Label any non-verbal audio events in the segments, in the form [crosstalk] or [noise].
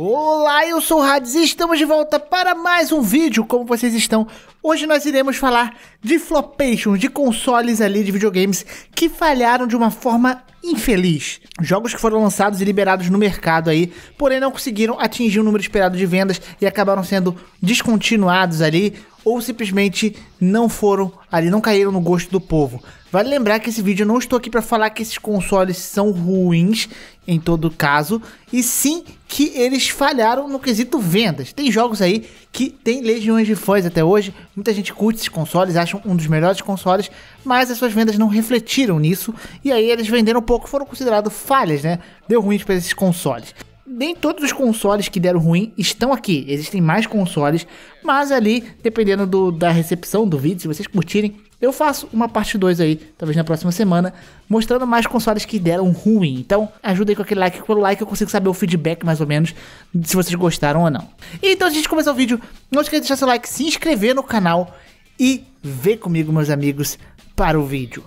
Olá, eu sou o Hades e estamos de volta para mais um vídeo, como vocês estão. Hoje nós iremos falar de flopations, de consoles ali de videogames que falharam de uma forma infeliz. Jogos que foram lançados e liberados no mercado aí, porém não conseguiram atingir o número esperado de vendas e acabaram sendo descontinuados ali ou simplesmente não foram ali, não caíram no gosto do povo. Vale lembrar que esse vídeo eu não estou aqui para falar que esses consoles são ruins em todo caso, e sim que eles falharam no quesito vendas. Tem jogos aí que tem legiões de fãs até hoje, muita gente curte esses consoles, acham um dos melhores consoles, mas as suas vendas não refletiram nisso, e aí eles venderam pouco, foram considerados falhas, né? Deu ruim para esses consoles nem todos os consoles que deram ruim estão aqui. Existem mais consoles, mas ali, dependendo do, da recepção do vídeo, se vocês curtirem, eu faço uma parte 2 aí, talvez na próxima semana, mostrando mais consoles que deram ruim. Então, ajuda aí com aquele like, pelo like eu consigo saber o feedback mais ou menos, se vocês gostaram ou não. Então, a gente começar o vídeo, não esqueça de deixar seu like, se inscrever no canal e ver comigo, meus amigos, para o vídeo.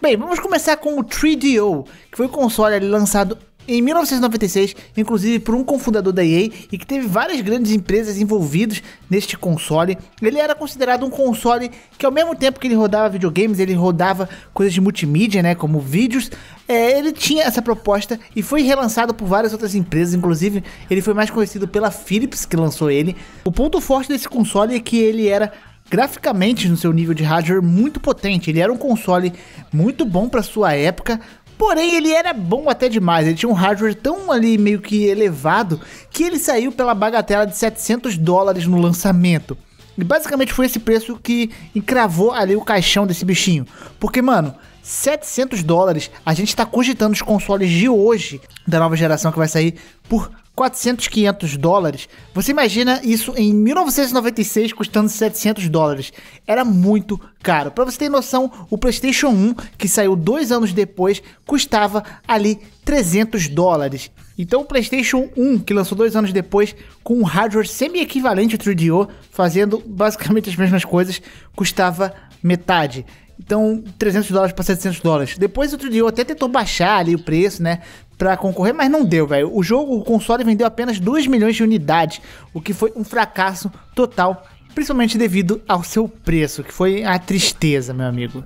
Bem, vamos começar com o 3DO, que foi o console lançado em 1996, inclusive por um cofundador da EA e que teve várias grandes empresas envolvidas neste console. Ele era considerado um console que ao mesmo tempo que ele rodava videogames, ele rodava coisas de multimídia, né, como vídeos. É, ele tinha essa proposta e foi relançado por várias outras empresas, inclusive ele foi mais conhecido pela Philips que lançou ele. O ponto forte desse console é que ele era graficamente no seu nível de hardware muito potente. Ele era um console muito bom para sua época, Porém, ele era bom até demais. Ele tinha um hardware tão ali meio que elevado que ele saiu pela bagatela de 700 dólares no lançamento. E basicamente foi esse preço que encravou ali o caixão desse bichinho. Porque, mano, 700 dólares, a gente está cogitando os consoles de hoje, da nova geração que vai sair, por 400, 500 dólares. Você imagina isso em 1996 custando 700 dólares. Era muito caro. Para você ter noção, o PlayStation 1, que saiu dois anos depois, custava ali 300 dólares. Então o PlayStation 1, que lançou dois anos depois, com um hardware semi-equivalente ao 3DO, fazendo basicamente as mesmas coisas, custava metade. Então, 300 dólares para 700 dólares. Depois, outro dia, eu até tentou baixar ali o preço, né? Pra concorrer, mas não deu, velho. O jogo, o console vendeu apenas 2 milhões de unidades, o que foi um fracasso total, principalmente devido ao seu preço, que foi a tristeza, meu amigo.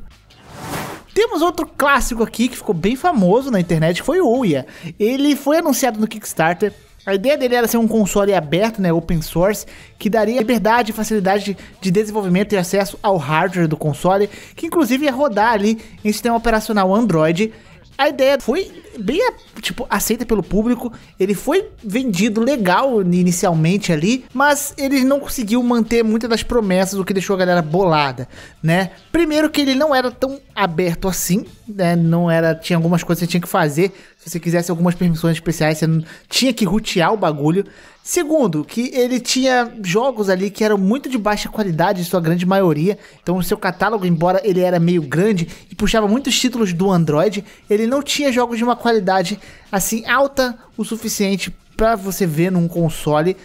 Temos outro clássico aqui que ficou bem famoso na internet, que foi o Ouya. Ele foi anunciado no Kickstarter a ideia dele era ser um console aberto, né, open source, que daria liberdade e facilidade de desenvolvimento e acesso ao hardware do console, que inclusive ia rodar ali em sistema operacional Android. A ideia foi bem, tipo, aceita pelo público. Ele foi vendido legal inicialmente ali, mas ele não conseguiu manter muitas das promessas, o que deixou a galera bolada, né? Primeiro que ele não era tão aberto assim, né? Não era, tinha algumas coisas que você tinha que fazer. Se você quisesse algumas permissões especiais, você não, tinha que rotear o bagulho. Segundo, que ele tinha jogos ali que eram muito de baixa qualidade, em sua grande maioria. Então, o seu catálogo, embora ele era meio grande e puxava muitos títulos do Android, ele não tinha jogos de uma qualidade assim alta o suficiente para você ver num console.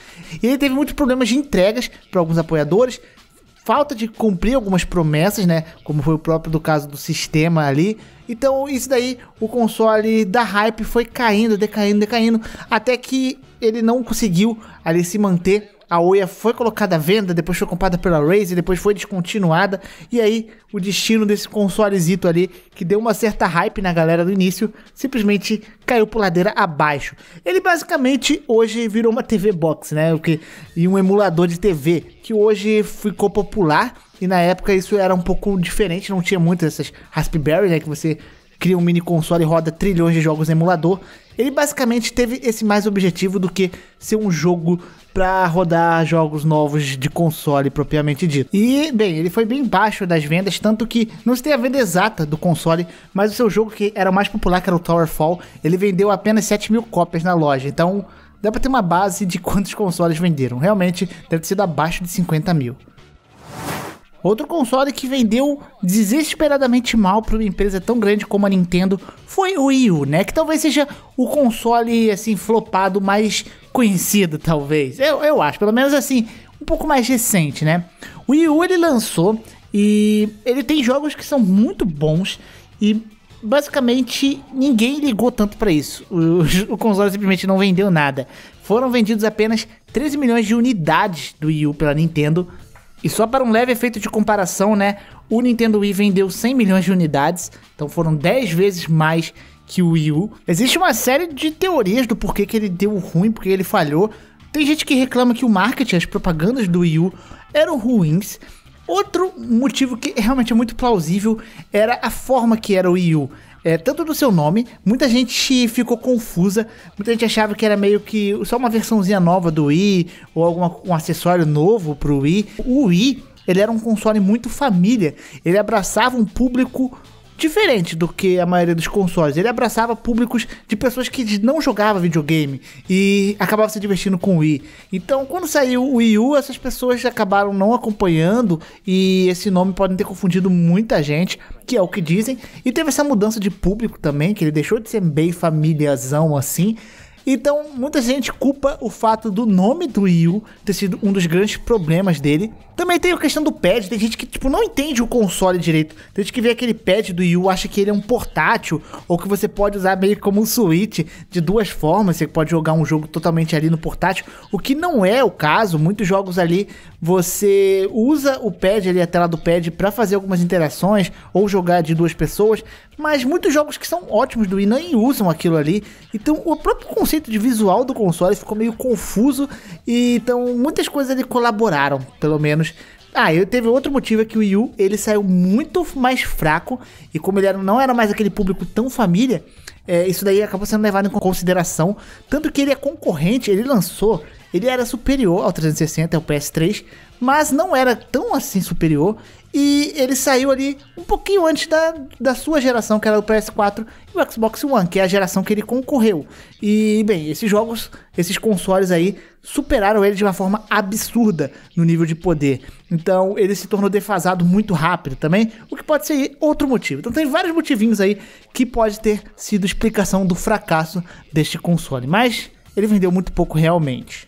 E ele teve muitos problemas de entregas para alguns apoiadores, falta de cumprir algumas promessas, né? Como foi o próprio do caso do sistema ali. Então, isso daí, o console da hype foi caindo, decaindo, decaindo, até que ele não conseguiu ali se manter a Oia foi colocada à venda, depois foi comprada pela Razer, depois foi descontinuada. E aí, o destino desse consolezito ali, que deu uma certa hype na galera do início, simplesmente caiu por ladeira abaixo. Ele basicamente hoje virou uma TV box, né? E um emulador de TV, que hoje ficou popular. E na época isso era um pouco diferente, não tinha muitas essas Raspberry, né? Que você cria um mini console e roda trilhões de jogos no emulador. Ele basicamente teve esse mais objetivo do que ser um jogo para rodar jogos novos de console propriamente dito. E, bem, ele foi bem baixo das vendas, tanto que não se tem a venda exata do console, mas o seu jogo que era o mais popular, que era o Tower Fall, ele vendeu apenas 7 mil cópias na loja. Então, dá para ter uma base de [laughs] quantos consoles venderam. Realmente, deve ter sido abaixo de 50 mil. Outro console que vendeu desesperadamente mal para uma empresa tão grande como a Nintendo foi o Wii U, né? Que talvez seja o console assim flopado mais conhecido, talvez. Eu, eu acho, pelo menos assim, um pouco mais recente, né? O Wii U ele lançou e ele tem jogos que são muito bons e basicamente ninguém ligou tanto para isso. O, [laughs] o, console simplesmente não vendeu nada. Foram vendidos apenas 13 milhões de unidades do Wii U pela Nintendo e só para um leve efeito de comparação, né? O Nintendo Wii vendeu 100 milhões de unidades, então foram 10 vezes mais que o Wii U. Existe uma série de teorias do porquê que ele deu ruim, porque ele falhou. Tem gente que reclama que o marketing, as propagandas do Wii U eram ruins. Outro motivo que realmente é muito plausível era a forma que era o Wii U é, tanto do seu nome, muita gente ficou confusa, muita gente achava que era meio que só uma versãozinha nova do Wii ou algum um acessório novo pro Wii. O Wii ele era um console muito família, ele abraçava um público diferente do que a maioria dos consoles. Ele abraçava públicos de pessoas que não jogavam videogame e acabavam se divertindo com o Wii. Então, quando saiu o Wii U, essas pessoas acabaram não acompanhando e esse nome pode ter confundido muita gente, que é o que dizem. E teve essa mudança de público também, que ele deixou de ser bem familiazão assim. Então, muita gente culpa o fato do nome do Wii U ter sido um dos grandes problemas dele, também tem a questão do pad, tem gente que tipo não entende o console direito. Tem gente que vê aquele pad do Wii U, acha que ele é um portátil ou que você pode usar meio como um Switch de duas formas, você pode jogar um jogo totalmente ali no portátil, o que não é o caso. Muitos jogos ali você usa o pad ali a tela do pad para fazer algumas interações ou jogar de duas pessoas, mas muitos jogos que são ótimos do Wii nem usam aquilo ali. Então, o próprio conceito de visual do console ficou meio confuso e então muitas coisas ali colaboraram, pelo menos ah, eu teve outro motivo é que o Wii U, ele saiu muito mais fraco e como ele era, não era mais aquele público tão família, é, isso daí acabou sendo levado em consideração. Tanto que ele é concorrente, ele lançou, ele era superior ao 360, ao PS3, mas não era tão assim superior. E ele saiu ali um pouquinho antes da, da sua geração, que era o PS4 e o Xbox One, que é a geração que ele concorreu. E, bem, esses jogos, esses consoles aí, superaram ele de uma forma absurda no nível de poder. Então, ele se tornou defasado muito rápido também, o que pode ser outro motivo. Então, tem vários motivinhos aí que pode ter sido explicação do fracasso deste console, mas ele vendeu muito pouco realmente.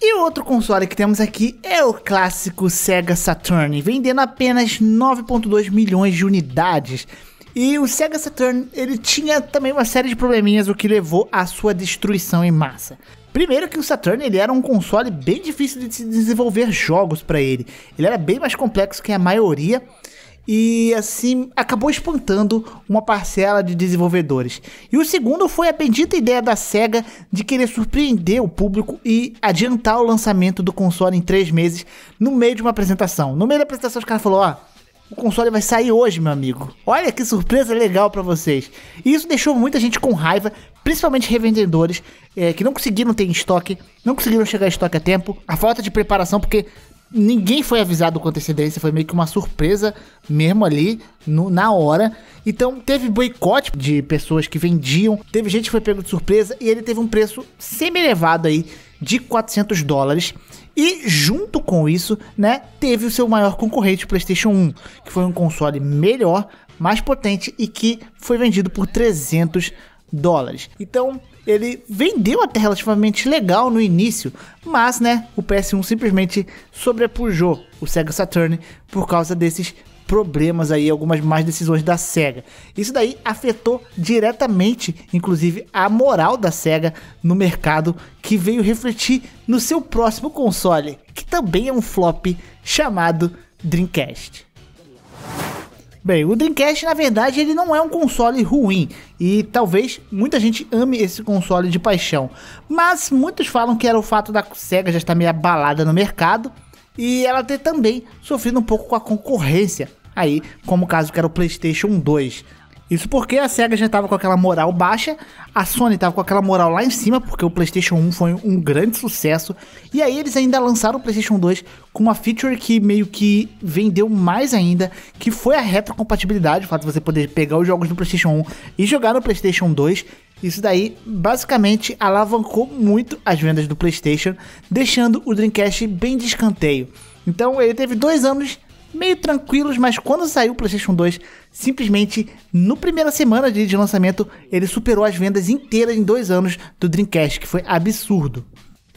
E o outro console que temos aqui é o clássico Sega Saturn, vendendo apenas 9.2 milhões de unidades. E o Sega Saturn, ele tinha também uma série de probleminhas, o que levou à sua destruição em massa. Primeiro que o Saturn ele era um console bem difícil de se desenvolver jogos para ele. Ele era bem mais complexo que a maioria e assim acabou espantando uma parcela de desenvolvedores. E o segundo foi a bendita ideia da SEGA de querer surpreender o público e adiantar o lançamento do console em três meses no meio de uma apresentação. No meio da apresentação, os caras falaram: ó. O console vai sair hoje, meu amigo. Olha que surpresa legal para vocês. E isso deixou muita gente com raiva, principalmente revendedores é, que não conseguiram ter estoque, não conseguiram chegar a estoque a tempo. A falta de preparação, porque ninguém foi avisado com antecedência, foi meio que uma surpresa mesmo ali no, na hora. Então teve boicote de pessoas que vendiam, teve gente que foi pego de surpresa e ele teve um preço semi-elevado aí de 400 dólares. E junto com isso, né, teve o seu maior concorrente, o PlayStation 1, que foi um console melhor, mais potente e que foi vendido por 300 dólares. Então, ele vendeu até relativamente legal no início, mas né, o PS1 simplesmente sobrepujou o Sega Saturn por causa desses problemas aí, algumas más decisões da SEGA. Isso daí afetou diretamente, inclusive, a moral da SEGA no mercado, que veio refletir no seu próximo console, que também é um flop chamado Dreamcast. Bem, o Dreamcast, na verdade, ele não é um console ruim e talvez muita gente ame esse console de paixão. Mas muitos falam que era o fato da Sega já estar meio abalada no mercado e ela ter também sofrido um pouco com a concorrência. Aí, como o caso que era o PlayStation 2. Isso porque a SEGA já estava com aquela moral baixa, a Sony estava com aquela moral lá em cima, porque o PlayStation 1 foi um grande sucesso. E aí eles ainda lançaram o PlayStation 2 com uma feature que meio que vendeu mais ainda, que foi a retrocompatibilidade, o fato de você poder pegar os jogos do PlayStation 1 e jogar no PlayStation 2. Isso daí basicamente alavancou muito as vendas do PlayStation, deixando o Dreamcast bem de escanteio. Então ele teve dois anos meio tranquilos, mas quando saiu o PlayStation 2, simplesmente no primeira semana de lançamento, ele superou as vendas inteiras em dois anos do Dreamcast, que foi absurdo.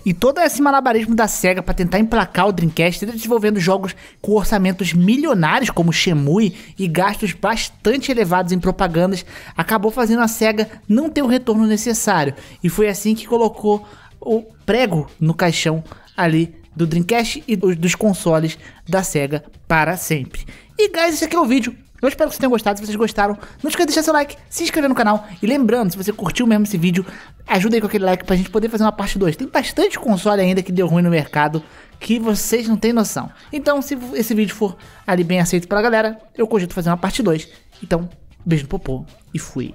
E todo esse malabarismo da SEGA para tentar emplacar o Dreamcast, tá desenvolvendo jogos com orçamentos milionários como Shemui e gastos bastante elevados em propagandas, acabou fazendo a SEGA não ter o retorno necessário. E foi assim que colocou o prego no caixão ali do Dreamcast e dos consoles da SEGA para sempre. E guys, esse aqui é o vídeo. Eu espero que vocês tenham gostado. Se vocês gostaram, não esqueça de deixar seu like, se inscrever no canal. E lembrando, se você curtiu mesmo esse vídeo, ajuda aí com aquele like pra gente poder fazer uma parte 2. Tem bastante console ainda que deu ruim no mercado que vocês não têm noção. Então, se esse vídeo for ali bem aceito pela galera, eu cogito fazer uma parte 2. Então, beijo no popô e fui.